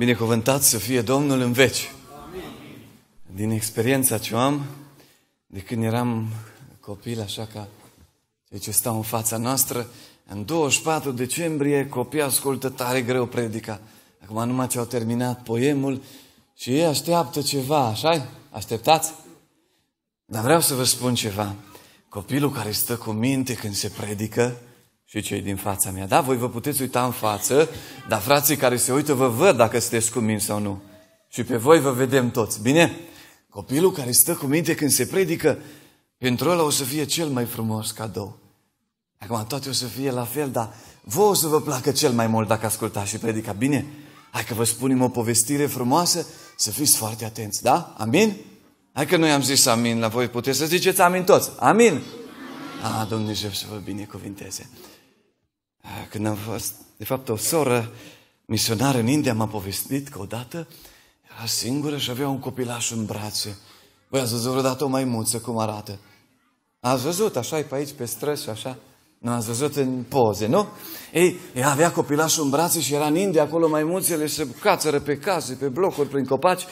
Binecuvântat să fie Domnul în veci. Din experiența ce am, de când eram copil, așa ca cei ce stau în fața noastră, în 24 decembrie copiii ascultă tare greu predica. Acum numai ce au terminat poemul și ei așteaptă ceva, așa Așteptați? Dar vreau să vă spun ceva. Copilul care stă cu minte când se predică, și cei din fața mea. Da, voi vă puteți uita în față, dar frații care se uită vă văd dacă sunteți cu mine sau nu. Și pe voi vă vedem toți. Bine? Copilul care stă cu minte când se predică, pentru ăla o să fie cel mai frumos cadou. Acum toate o să fie la fel, dar vouă o să vă placă cel mai mult dacă ascultați și predica. Bine? Hai că vă spunem o povestire frumoasă, să fiți foarte atenți, da? Amin? Hai că noi am zis amin la voi, puteți să ziceți amin toți. Amin? amin. Ah, A, Dumnezeu să vă binecuvinteze. Când am fost, de fapt, o soră misionară în India m-a povestit că odată era singură și avea un copilaș în brațe. Voi ați văzut vreodată o maimuță cum arată? Ați văzut, așa e pe aici, pe străzi și așa? Nu ați văzut în poze, nu? Ei, ea avea copilașul în brațe și era în India, acolo maimuțele se cațără pe case, pe blocuri, prin copaci.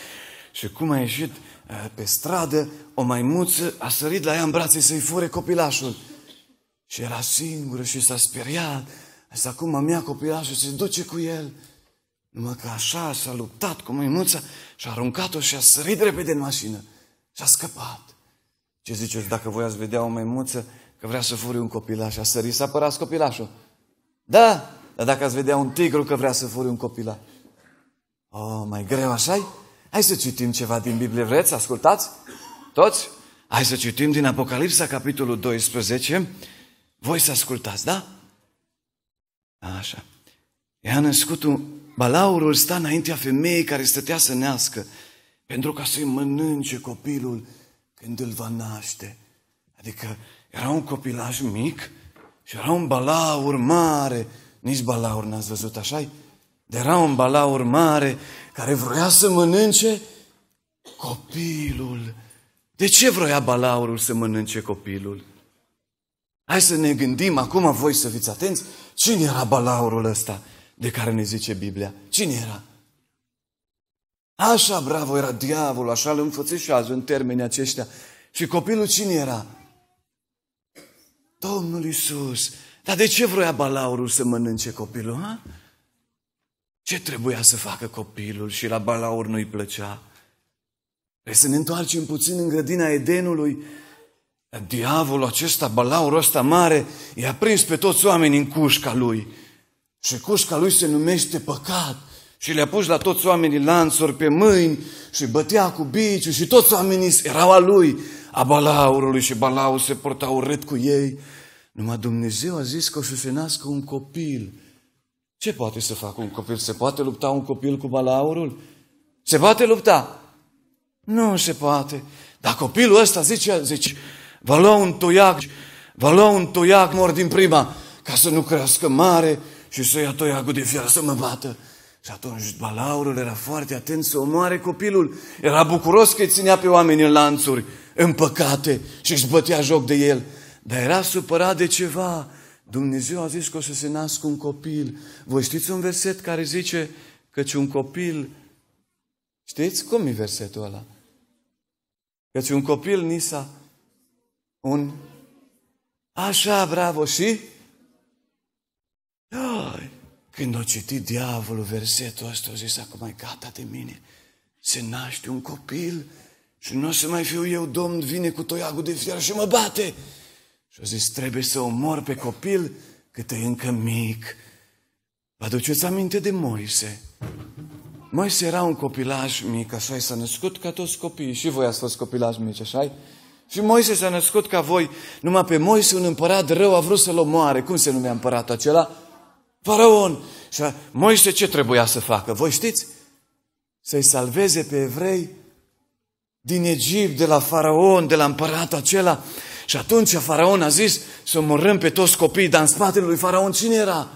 Și cum a ieșit eh, pe stradă, o maimuță a sărit la ea în brațe să-i fure copilașul. Și era singură și s-a speriat Asta acum mă ia copilașul, se duce cu el. Numai că așa s-a luptat cu măimuța și a aruncat-o și a sărit repede în mașină. Și a scăpat. Ce ziceți, dacă voi ați vedea o măimuță că vrea să furi un copilaș și a sărit, să apărați copilașul. Da, dar dacă ați vedea un tigru că vrea să furi un copilaș. Oh, mai greu așa -i? Hai să citim ceva din Biblie, vreți? Ascultați? Toți? Hai să citim din Apocalipsa, capitolul 12. Voi să ascultați, da? Așa. Ea un balaurul sta înaintea femeii care stătea să nească, pentru ca să-i mănânce copilul când îl va naște. Adică era un copilaj mic și era un balaur mare. Nici balaur n-ați văzut, așa -i? Dar era un balaur mare care vroia să mănânce copilul. De ce vroia balaurul să mănânce copilul? Hai să ne gândim acum, voi să fiți atenți, cine era balaurul ăsta de care ne zice Biblia? Cine era? Așa bravo era diavolul, așa îl înfățișează în termenii aceștia. Și copilul cine era? Domnul Isus. Dar de ce vroia balaurul să mănânce copilul? Ha? Ce trebuia să facă copilul și la balaur nu-i plăcea? Trebuie să ne întoarcem puțin în grădina Edenului diavolul acesta, balaurul ăsta mare, i-a prins pe toți oamenii în cușca lui. Și cușca lui se numește păcat. Și le-a pus la toți oamenii lanțuri pe mâini și bătea cu biciu și toți oamenii erau a lui, a balaurului și balaurul se purta urât cu ei. Numai Dumnezeu a zis că o să se nască un copil. Ce poate să facă un copil? Se poate lupta un copil cu balaurul? Se poate lupta? Nu se poate. Dar copilul ăsta zice, zice Va lua un toiac, va lua un toiac mor din prima, ca să nu crească mare și să ia toiacul de fier să mă bată. Și atunci balaurul era foarte atent să omoare copilul. Era bucuros că îi ținea pe oameni în lanțuri, în păcate și își bătea joc de el. Dar era supărat de ceva. Dumnezeu a zis că o să se nască un copil. Voi știți un verset care zice căci un copil... Știți cum e versetul ăla? Căci un copil ni s-a un așa, bravo, și când a citit diavolul versetul ăsta, a zis acum e gata de mine, se naște un copil și nu o să mai fiu eu domn, vine cu toiagul de fier și mă bate. Și a zis, trebuie să omor pe copil cât e încă mic. Vă aduceți aminte de Moise? Moise era un copilaj mic, așa i s-a născut ca toți copiii. Și voi ați fost copilași mici, așa -i? Și Moise s-a născut ca voi, numai pe Moise un împărat rău a vrut să-l omoare. Cum se numea împăratul acela? Faraon. Și Moise ce trebuia să facă? Voi știți? Să-i salveze pe evrei din Egipt, de la Faraon, de la împăratul acela. Și atunci Faraon a zis să omorâm pe toți copiii, dar în spatele lui Faraon cine era?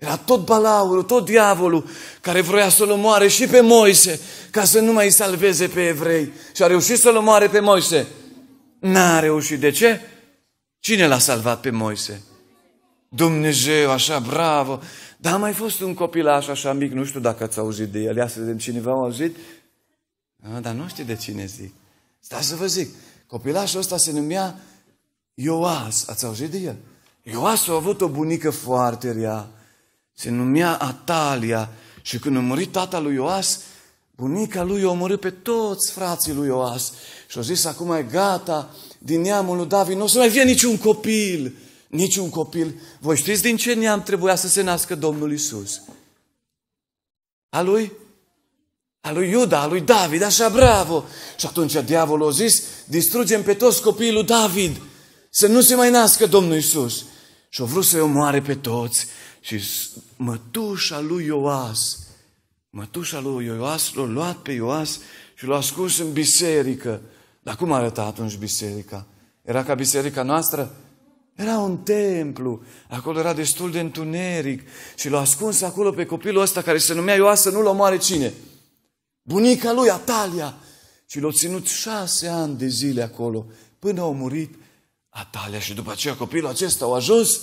Era tot balaurul, tot diavolul care vroia să-l omoare și pe Moise ca să nu mai salveze pe evrei. Și a reușit să-l omoare pe Moise. N-a reușit. De ce? Cine l-a salvat pe Moise? Dumnezeu, așa, bravo! Dar a mai fost un copilaș așa mic, nu știu dacă ați auzit de el. Ia să vedem, cineva a auzit? A, dar nu știu de cine zic. Stați să vă zic. Copilașul ăsta se numea Ioas. Ați auzit de el? Ioas a avut o bunică foarte rea se numea Atalia și când a murit tata lui Ioas, bunica lui a omorât pe toți frații lui Ioas și a zis, acum e gata, din neamul lui David nu o să mai fie niciun copil, niciun copil. Voi știți din ce neam trebuia să se nască Domnul Isus? A lui? A lui Iuda, a lui David, așa bravo. Și atunci diavolul a zis, distrugem pe toți copiii lui David, să nu se mai nască Domnul Isus. Și-a vrut să-i omoare pe toți. Și mătușa lui Ioas, mătușa lui Ioas l-a luat pe Ioas și l-a ascuns în biserică. Dar cum arăta atunci biserica? Era ca biserica noastră? Era un templu, acolo era destul de întuneric și l-a ascuns acolo pe copilul ăsta care se numea Ioas să nu-l omoare cine? Bunica lui, Atalia. Și l-a ținut șase ani de zile acolo, până a murit Atalia. Și după aceea copilul acesta a ajuns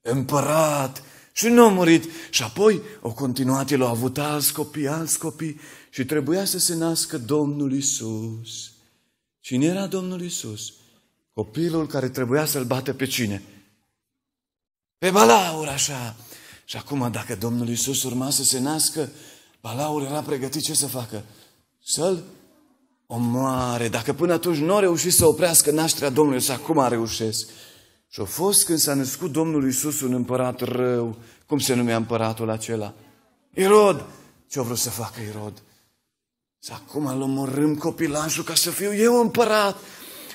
împărat și nu a murit. Și apoi o continuat, el a avut alți copii, alți copii și trebuia să se nască Domnul Isus. Cine era Domnul Isus? Copilul care trebuia să-l bată pe cine? Pe Balaur, așa. Și acum, dacă Domnul Isus urma să se nască, Balaur era pregătit ce să facă? Să-l omoare. Dacă până atunci nu a reușit să oprească nașterea Domnului, să acum reușesc. Și-a fost când s-a născut Domnul Iisus un împărat rău. Cum se numea împăratul acela? Irod! Ce-a vrut să facă Irod? Să acum îl omorâm copilașul ca să fiu eu împărat.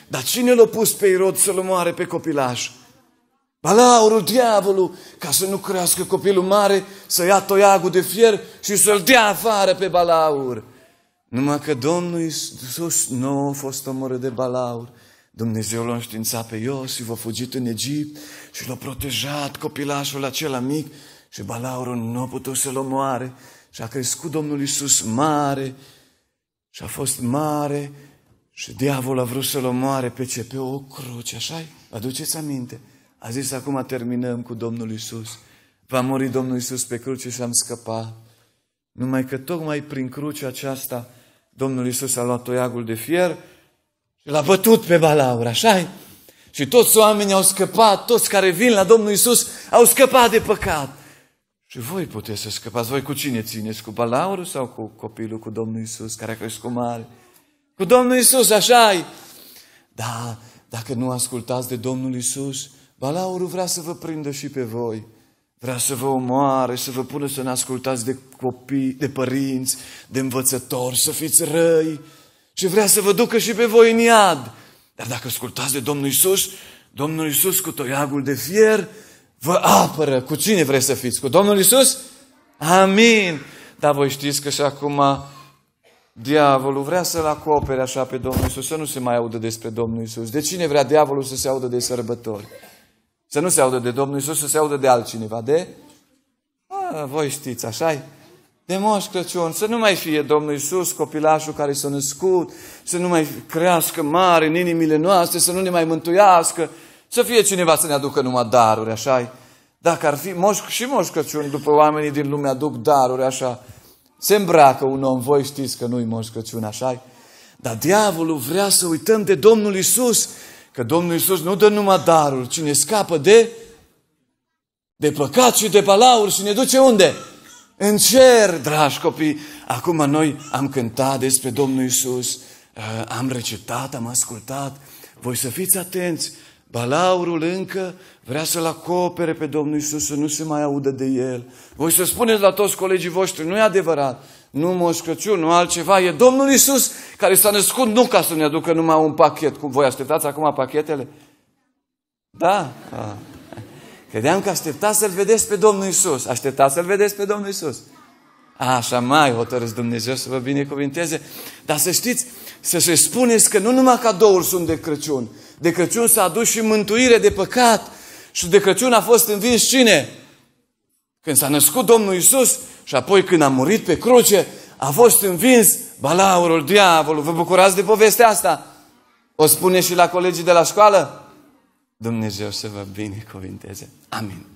Dar cine l-a pus pe Irod să-l omoare pe copilaș? Balaurul, diavolul, ca să nu crească copilul mare, să ia toiagul de fier și să-l dea afară pe balaur. Numai că Domnul Iisus nu a fost omorât de balaur, Dumnezeu l-a înștiințat pe Iosif, a fugit în Egipt și l-a protejat copilașul acela mic și balaurul nu a putut să-l omoare și a crescut Domnul Iisus mare și a fost mare și diavolul a vrut să-l omoare pe ce? Pe o cruce, așa -i? Aduceți aminte? A zis, acum terminăm cu Domnul Iisus. Va muri Domnul Iisus pe cruce și am scăpat. Numai că tocmai prin crucea aceasta Domnul Iisus a luat toiagul de fier și l-a bătut pe Balaur, așa Și toți oamenii au scăpat, toți care vin la Domnul Isus au scăpat de păcat. Și voi puteți să scăpați. Voi cu cine țineți? Cu Balaurul sau cu copilul, cu Domnul Isus care a crescut mare? Cu Domnul Isus, așa -i. Da, dacă nu ascultați de Domnul Isus, Balaurul vrea să vă prindă și pe voi. Vrea să vă omoare, să vă pună să ne ascultați de copii, de părinți, de învățători, să fiți răi, și vrea să vă ducă și pe voi în iad. Dar dacă ascultați de Domnul Isus, Domnul Isus cu toiagul de fier vă apără. Cu cine vreți să fiți? Cu Domnul Isus? Amin. Dar voi știți că și acum diavolul vrea să-l acopere așa pe Domnul Isus, să nu se mai audă despre Domnul Isus. De cine vrea diavolul să se audă de sărbători? Să nu se audă de Domnul Isus, să se audă de altcineva, de... A, ah, voi știți, așa -i? de Moș Crăciun, să nu mai fie Domnul Iisus copilașul care s-a născut, să nu mai crească mare în inimile noastre, să nu ne mai mântuiască, să fie cineva să ne aducă numai daruri, așa Dacă ar fi Moș, și Moș Crăciun, după oamenii din lume aduc daruri, așa, se îmbracă un om, voi știți că nu-i Moș Crăciun, așa Dar diavolul vrea să uităm de Domnul Iisus, că Domnul Iisus nu dă numai daruri, cine scapă de de păcat și de balauri și ne duce unde? În cer, dragi copii, acum noi am cântat despre Domnul Isus, eh, am recitat, am ascultat. Voi să fiți atenți, balaurul încă vrea să-l acopere pe Domnul Isus, să nu se mai audă de el. Voi să spuneți la toți colegii voștri, nu e adevărat, nu Moș nu altceva, e Domnul Isus care s-a născut nu ca să ne aducă numai un pachet. Cum voi așteptați acum pachetele? Da? da. Credeam că așteptați să-L vedeți pe Domnul Isus. Așteptați să-L vedeți pe Domnul Isus. Așa mai hotărâți Dumnezeu să vă binecuvinteze. Dar să știți, să se spuneți că nu numai cadoul sunt de Crăciun. De Crăciun s-a adus și mântuire de păcat. Și de Crăciun a fost învins cine? Când s-a născut Domnul Isus și apoi când a murit pe cruce, a fost învins balaurul, diavolul. Vă bucurați de povestea asta? O spune și la colegii de la școală? Dumnezeu să vă binecuvinteze. Amin.